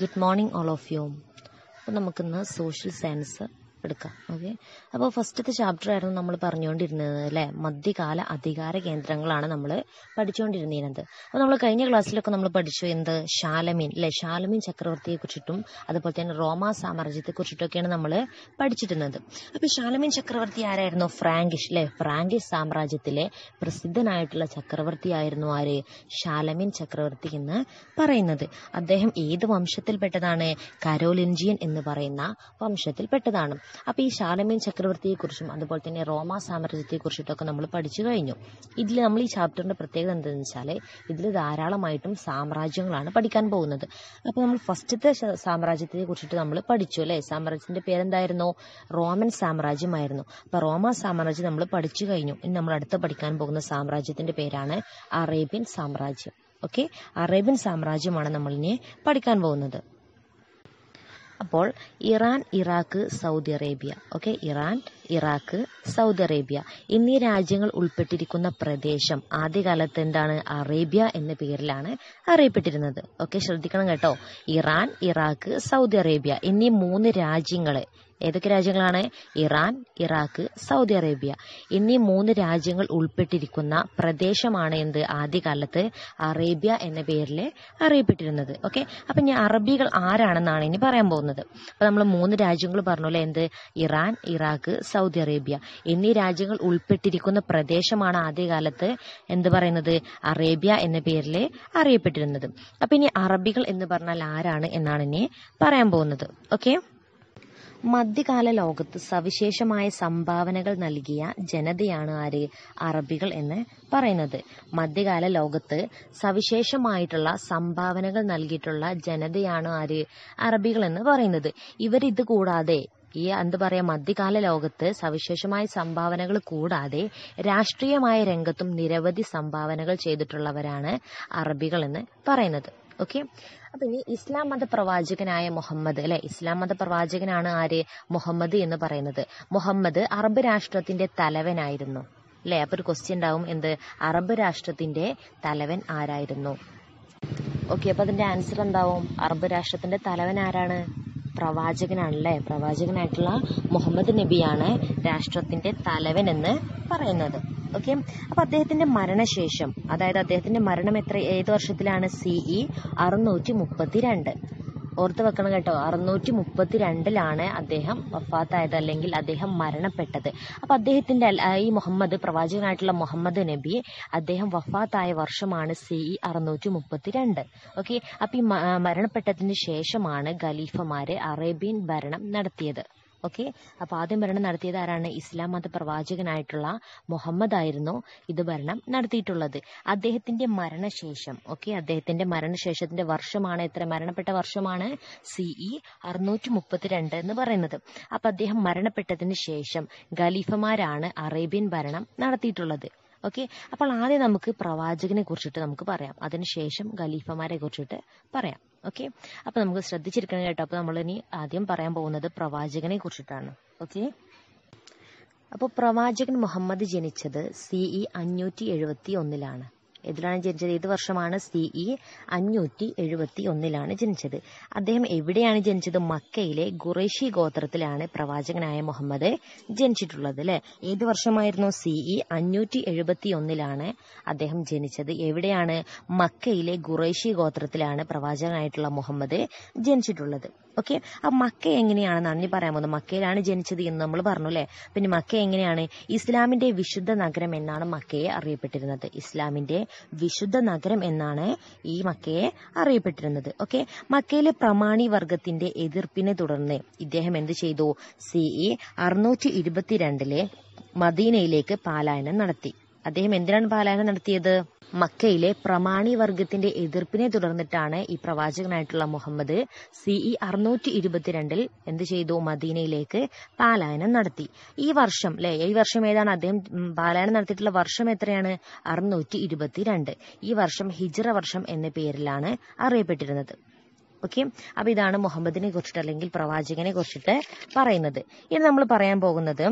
good morning all of you അപ്പം നമുക്കിന്ന് social science എടുക്കാം ഓക്കെ അപ്പോൾ ഫസ്റ്റത്തെ ചാപ്റ്റർ ആയിരുന്നു നമ്മൾ പറഞ്ഞുകൊണ്ടിരുന്നത് അല്ലേ മധ്യകാല അധികാര കേന്ദ്രങ്ങളാണ് നമ്മൾ പഠിച്ചുകൊണ്ടിരുന്നത് അപ്പോൾ നമ്മൾ കഴിഞ്ഞ ക്ലാസ്സിലൊക്കെ നമ്മൾ പഠിച്ചു എന്ത് ശാലമീൻ അല്ലെ ചക്രവർത്തിയെ കുറിച്ചിട്ടും അതുപോലെ തന്നെ റോമ കുറിച്ചിട്ടൊക്കെയാണ് നമ്മൾ പഠിച്ചിരുന്നത് അപ്പോൾ ശാലമീൻ ചക്രവർത്തി ആരായിരുന്നു ഫ്രാങ്കിഷ് അല്ലെ ഫ്രാങ്കിഷ് സാമ്രാജ്യത്തിലെ പ്രസിദ്ധനായിട്ടുള്ള ആയിരുന്നു ആര് ശാലമീൻ ചക്രവർത്തി എന്ന് പറയുന്നത് അദ്ദേഹം ഏത് വംശത്തിൽപ്പെട്ടതാണ് കരോലിൻജിയൻ എന്ന് പറയുന്ന വംശത്തിൽപ്പെട്ടതാണ് അപ്പോൾ ഈ ഷാരമീൻ ചക്രവർത്തിയെക്കുറിച്ചും അതുപോലെ തന്നെ റോമ കുറിച്ചിട്ടൊക്കെ നമ്മൾ പഠിച്ചു കഴിഞ്ഞു ഇതിൽ നമ്മൾ ഈ ചാപ്റ്ററിന്റെ പ്രത്യേകത എന്താണെന്ന് വെച്ചാൽ ഇതിൽ ധാരാളമായിട്ടും സാമ്രാജ്യങ്ങളാണ് പഠിക്കാൻ പോകുന്നത് അപ്പോൾ നമ്മൾ ഫസ്റ്റത്തെ സാമ്രാജ്യത്തെ കുറിച്ചിട്ട് നമ്മൾ പഠിച്ചു അല്ലെ സാമ്രാജ്യത്തിന്റെ പേരെന്തായിരുന്നു റോമൻ സാമ്രാജ്യമായിരുന്നു അപ്പോൾ റോമ സാമ്രാജ്യം നമ്മൾ പഠിച്ചു കഴിഞ്ഞു ഇനി നമ്മൾ അടുത്ത പഠിക്കാൻ പോകുന്ന സാമ്രാജ്യത്തിന്റെ പേരാണ് അറേബ്യൻ സാമ്രാജ്യം ഓക്കെ അറേബ്യൻ സാമ്രാജ്യമാണ് നമ്മളിനി പഠിക്കാൻ പോകുന്നത് അപ്പോൾ Iran Iraq Saudi Arabia okay Iran Iraq Saudi Arabia എന്നീ രാജ്യങ്ങൾ ഉൾപ്പെട്ടിരിക്കുന്ന പ്രദേശം ആദ്യകാലത്ത് എന്താണ് അറേബ്യ എന്ന പേരിലാണ് അറിയപ്പെട്ടിരുന്നത് ഓക്കെ ശ്രദ്ധിക്കണം കേട്ടോ ഇറാൻ ഇറാഖ് സൗദി അറേബ്യ എന്നീ മൂന്ന് രാജ്യങ്ങളെ ഏതൊക്കെ രാജ്യങ്ങളാണ് ഇറാൻ ഇറാഖ് സൗദി അറേബ്യ എന്നീ മൂന്ന് രാജ്യങ്ങൾ ഉൾപ്പെട്ടിരിക്കുന്ന പ്രദേശമാണ് എന്ത് ആദ്യകാലത്ത് അറേബ്യ എന്ന പേരിൽ അറിയപ്പെട്ടിരുന്നത് ഓക്കെ അപ്പൊ ഞാൻ അറബികൾ ആരാണെന്നാണ് ഇനി പറയാൻ പോകുന്നത് അപ്പൊ നമ്മൾ മൂന്ന് രാജ്യങ്ങൾ പറഞ്ഞു അല്ലേ എന്ത് ഇറാൻ ഇറാഖ് സൗദി അറേബ്യ എന്നീ രാജ്യങ്ങൾ ഉൾപ്പെട്ടിരിക്കുന്ന പ്രദേശമാണ് ആദ്യകാലത്ത് എന്ത് പറയുന്നത് അറേബ്യ എന്ന പേരിൽ അറിയപ്പെട്ടിരുന്നത് അപ്പൊ ഇനി അറബികൾ എന്ന് പറഞ്ഞാൽ ആരാണ് എന്നാണ് ഇനി പറയാൻ പോകുന്നത് ഓക്കെ മധ്യകാല ലോകത്ത് സവിശേഷമായ സംഭാവനകൾ നൽകിയ ജനതയാണ് ആര് അറബികൾ എന്ന് പറയുന്നത് മധ്യകാല ലോകത്ത് സവിശേഷമായിട്ടുള്ള സംഭാവനകൾ നൽകിയിട്ടുള്ള ജനതയാണ് ആര് അറബികൾ എന്ന് പറയുന്നത് ഇവരിത് കൂടാതെ ഈ എന്ത് പറയാ മധ്യകാല ലോകത്ത് സവിശേഷമായ സംഭാവനകൾ കൂടാതെ രാഷ്ട്രീയമായ രംഗത്തും നിരവധി സംഭാവനകൾ ചെയ്തിട്ടുള്ളവരാണ് അറബികൾ എന്ന് പറയുന്നത് ഓക്കെ അപ്പൊ ഇനി ഇസ്ലാം മത പ്രവാചകനായ മുഹമ്മദ് അല്ലെ ഇസ്ലാം മത പ്രവാചകനാണ് ആര് മുഹമ്മദ് എന്ന് പറയുന്നത് മുഹമ്മദ് അറബ് രാഷ്ട്രത്തിന്റെ തലവനായിരുന്നു അല്ലെ അപ്പൊ ഒരു ക്വസ്റ്റ്യൻ ഉണ്ടാവും എന്ത് അറബ് രാഷ്ട്രത്തിന്റെ തലവൻ ആരായിരുന്നു ഓക്കെ അപ്പൊ അതിന്റെ ആൻസർ എന്താവും അറബ് രാഷ്ട്രത്തിന്റെ തലവൻ ആരാണ് പ്രവാചകനാണല്ലേ പ്രവാചകനായിട്ടുള്ള മുഹമ്മദ് നബിയാണ് രാഷ്ട്രത്തിന്റെ തലവൻ എന്ന് പറയുന്നത് ഓക്കെ അപ്പൊ അദ്ദേഹത്തിന്റെ മരണശേഷം അതായത് അദ്ദേഹത്തിന്റെ മരണം എത്ര ഏത് വർഷത്തിലാണ് സിഇ e അറുന്നൂറ്റി മുപ്പത്തിരണ്ട് ഓർത്ത് വെക്കണം കേട്ടോ അറുന്നൂറ്റി മുപ്പത്തി രണ്ടിലാണ് അദ്ദേഹം വഫാത്തായത് അല്ലെങ്കിൽ അദ്ദേഹം മരണപ്പെട്ടത് അപ്പോൾ അദ്ദേഹത്തിന്റെ ഈ മുഹമ്മദ് പ്രവാചകനായിട്ടുള്ള മുഹമ്മദ് നബി അദ്ദേഹം വഫാത്തായ വർഷമാണ് സി ഇ e അറുന്നൂറ്റി മുപ്പത്തി രണ്ട് ഓക്കെ അപ്പോൾ ഈ മരണപ്പെട്ടതിന് ശേഷമാണ് ഖലീഫമാരെ അറേബ്യൻ ഭരണം നടത്തിയത് ഓക്കെ അപ്പോൾ ആദ്യം ഭരണം നടത്തിയത് ആരാണ് ഇസ്ലാം മത പ്രവാചകനായിട്ടുള്ള മുഹമ്മദ് ആയിരുന്നു ഇത് ഭരണം നടത്തിയിട്ടുള്ളത് അദ്ദേഹത്തിന്റെ മരണശേഷം ഓക്കെ അദ്ദേഹത്തിന്റെ മരണശേഷത്തിന്റെ വർഷമാണ് എത്ര മരണപ്പെട്ട വർഷമാണ് സിഇ അറുന്നൂറ്റി മുപ്പത്തിരണ്ട് എന്ന് പറയുന്നത് അപ്പൊ അദ്ദേഹം മരണപ്പെട്ടതിന് ശേഷം ഖലീഫമാരാണ് അറേബ്യൻ ഭരണം നടത്തിയിട്ടുള്ളത് ഓക്കെ അപ്പോൾ ആദ്യം നമുക്ക് പ്രവാചകനെ കുറിച്ചിട്ട് നമുക്ക് പറയാം അതിനുശേഷം ഖലീഫമാരെ കുറിച്ചിട്ട് പറയാം ഓക്കെ അപ്പൊ നമുക്ക് ശ്രദ്ധിച്ചിരിക്കണം കേട്ടോ അപ്പൊ നമ്മൾ ഇനി ആദ്യം പറയാൻ പോകുന്നത് പ്രവാചകനെ കുറിച്ചിട്ടാണ് ഓക്കെ അപ്പോൾ പ്രവാചകൻ മുഹമ്മദ് ജനിച്ചത് സിഇ അഞ്ഞൂറ്റി എഴുപത്തി ഒന്നിലാണ് എതിലാണ് ജനിച്ചത് ഏത് വർഷമാണ് സിഇ അഞ്ഞൂറ്റി എഴുപത്തി ഒന്നിലാണ് ജനിച്ചത് അദ്ദേഹം എവിടെയാണ് ജനിച്ചത് മക്കയിലെ ഖുറേഷി ഗോത്രത്തിലാണ് പ്രവാചകനായ മുഹമ്മദ് ജനിച്ചിട്ടുള്ളത് അല്ലെ ഏത് വർഷമായിരുന്നു സിഇ അഞ്ഞൂറ്റി എഴുപത്തി ഒന്നിലാണ് അദ്ദേഹം ജനിച്ചത് എവിടെയാണ് മക്കയിലെ ഖുറേഷി ഗോത്രത്തിലാണ് പ്രവാചകനായിട്ടുള്ള മുഹമ്മദ് ജനിച്ചിട്ടുള്ളത് ഓക്കെ ആ മക്ക എങ്ങനെയാണ് നന്ദി പറയാൻ പോകുന്നത് മക്കയിലാണ് ജനിച്ചത് എന്ന് നമ്മൾ പറഞ്ഞു അല്ലേ പിന്നെ മക്ക എങ്ങനെയാണ് ഇസ്ലാമിന്റെ വിശുദ്ധ നഗരം എന്നാണ് മക്കയെ അറിയപ്പെട്ടിരുന്നത് ഇസ്ലാമിന്റെ വിശുദ്ധ നഗരം എന്നാണ് ഈ മക്കയെ അറിയപ്പെട്ടിരുന്നത് ഓക്കെ മക്കയിലെ പ്രമാണി വർഗത്തിന്റെ എതിർപ്പിനെ തുടർന്ന് ഇദ്ദേഹം എന്ത് ചെയ്തു സിഇ അറുന്നൂറ്റി ഇരുപത്തിരണ്ടിലെ മദീനയിലേക്ക് പാലായനം നടത്തി അദ്ദേഹം എന്തിനാണ് പാലായനം നടത്തിയത് മക്കയിലെ പ്രമാണി വർഗത്തിന്റെ എതിർപ്പിനെ തുടർന്നിട്ടാണ് ഈ പ്രവാചകനായിട്ടുള്ള മുഹമ്മദ് സിഇ അറുന്നൂറ്റി ഇരുപത്തിരണ്ടിൽ എന്ത് ചെയ്തു മദീനയിലേക്ക് പാലായനം നടത്തി ഈ വർഷം അല്ലെ ഈ വർഷം ഏതാണ് അദ്ദേഹം പാലായനം നടത്തിയിട്ടുള്ള വർഷം എത്രയാണ് അറുന്നൂറ്റി ഇരുപത്തിരണ്ട് ഈ വർഷം ഹിജറ വർഷം എന്ന പേരിലാണ് അറിയപ്പെട്ടിരുന്നത് ഓക്കെ അപ്പൊ ഇതാണ് മുഹമ്മദിനെ കുറിച്ചിട്ട് അല്ലെങ്കിൽ പ്രവാചകനെ കുറിച്ചിട്ട് പറയുന്നത് ഇനി നമ്മൾ പറയാൻ പോകുന്നത്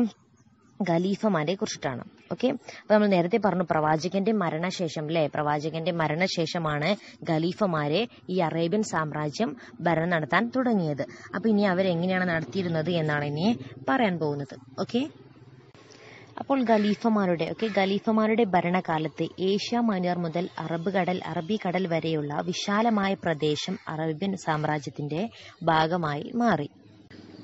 ഖലീഫമാരെ കുറിച്ചിട്ടാണ് ഓക്കെ അപ്പൊ നമ്മൾ നേരത്തെ പറഞ്ഞു പ്രവാചകന്റെ മരണശേഷം അല്ലെ പ്രവാചകന്റെ മരണശേഷമാണ് ഖലീഫമാരെ ഈ അറേബ്യൻ സാമ്രാജ്യം ഭരണം നടത്താൻ തുടങ്ങിയത് അപ്പൊ ഇനി അവരെങ്ങനെയാണ് നടത്തിയിരുന്നത് എന്നാണ് ഇനി പറയാൻ പോകുന്നത് ഓക്കെ അപ്പോൾ ഖലീഫമാരുടെ ഓക്കെ ഖലീഫമാരുടെ ഭരണകാലത്ത് ഏഷ്യ മൈനർ മുതൽ അറബ് കടൽ അറബി കടൽ വരെയുള്ള വിശാലമായ പ്രദേശം അറേബ്യൻ സാമ്രാജ്യത്തിന്റെ ഭാഗമായി മാറി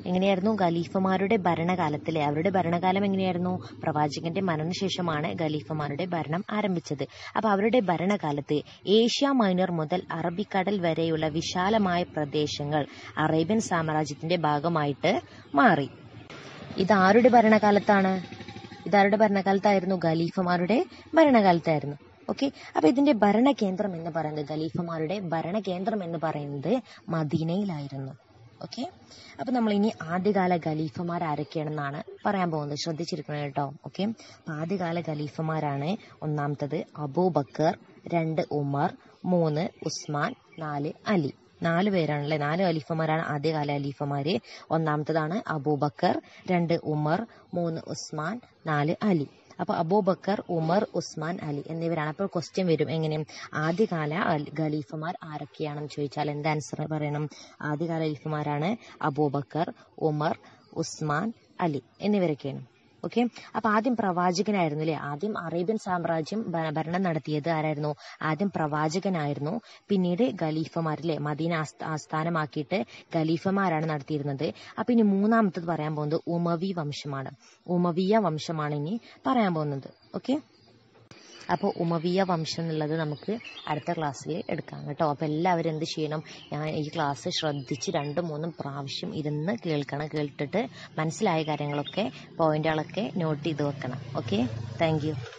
എങ്ങനെയായിരുന്നു ഖലീഫമാരുടെ ഭരണകാലത്തിലെ അവരുടെ ഭരണകാലം എങ്ങനെയായിരുന്നു പ്രവാചകന്റെ മരണശേഷമാണ് ഖലീഫമാരുടെ ഭരണം ആരംഭിച്ചത് അപ്പോൾ അവരുടെ ഭരണകാലത്ത് ഏഷ്യ മൈനർ മുതൽ അറബിക്കടൽ വരെയുള്ള വിശാലമായ പ്രദേശങ്ങൾ അറേബ്യൻ സാമ്രാജ്യത്തിന്റെ ഭാഗമായിട്ട് മാറി ഇത് ആരുടെ ഭരണകാലത്താണ് ഇതാരുടെ ഭരണകാലത്തായിരുന്നു ഖലീഫമാരുടെ ഭരണകാലത്തായിരുന്നു ഓക്കെ അപ്പൊ ഇതിന്റെ ഭരണകേന്ദ്രം എന്ന് പറയുന്നത് ഖലീഫമാരുടെ ഭരണകേന്ദ്രം എന്ന് പറയുന്നത് മദീനയിലായിരുന്നു ഓക്കെ അപ്പൊ നമ്മൾ ഇനി ആദ്യകാല ഖലീഫമാർ ആരൊക്കെയാണെന്നാണ് പറയാൻ പോകുന്നത് ശ്രദ്ധിച്ചിരിക്കണം കേട്ടോ ഓക്കെ അപ്പൊ ആദ്യകാല ഖലീഫമാരാണ് ഒന്നാമത്തത് അബൂബക്കർ രണ്ട് ഉമർ മൂന്ന് ഉസ്മാൻ നാല് അലി നാല് പേരാണല്ലേ നാല് അലീഫമാരാണ് ആദ്യകാല അലീഫമാര് ഒന്നാമത്തതാണ് അബൂബക്കർ രണ്ട് ഉമർ മൂന്ന് ഉസ്മാൻ നാല് അലി അപ്പൊ അബൂബക്കർ ഉമർ ഉസ്മാൻ അലി എന്നിവരാണ് അപ്പോൾ ക്വസ്റ്റ്യൻ വരും എങ്ങനെ ആദ്യകാല ഖലീഫമാർ ആരൊക്കെയാണെന്ന് ചോദിച്ചാൽ എന്ത് ആൻസർ പറയണം ആദ്യകാല ഖലീഫമാരാണ് അബൂബക്കർ ഉമർ ഉസ്മാൻ അലി എന്നിവരൊക്കെയാണ് ഓക്കെ അപ്പൊ ആദ്യം പ്രവാചകനായിരുന്നു അല്ലെ ആദ്യം അറേബ്യൻ സാമ്രാജ്യം ഭരണം നടത്തിയത് ആരായിരുന്നു ആദ്യം പ്രവാചകനായിരുന്നു പിന്നീട് ഖലീഫമാരല്ലേ മദീന ആസ്ഥാനമാക്കിയിട്ട് ഖലീഫമാരാണ് നടത്തിയിരുന്നത് അപ്പൊ ഇനി മൂന്നാമത്തത് പറയാൻ പോകുന്നത് ഉമവി വംശമാണ് ഉമവിയ വംശമാണ് ഇനി പറയാൻ പോകുന്നത് ഓക്കെ അപ്പോൾ ഉമവിയ വംശം എന്നുള്ളത് നമുക്ക് അടുത്ത ക്ലാസ്സിൽ എടുക്കാം കേട്ടോ അപ്പോൾ എല്ലാവരും എന്ത് ചെയ്യണം ഞാൻ ഈ ക്ലാസ് ശ്രദ്ധിച്ച് രണ്ടും മൂന്നും പ്രാവശ്യം ഇരുന്ന് കേൾക്കണം കേട്ടിട്ട് മനസ്സിലായ കാര്യങ്ങളൊക്കെ പോയിന്റുകളൊക്കെ നോട്ട് ചെയ്ത് വെക്കണം ഓക്കെ താങ്ക്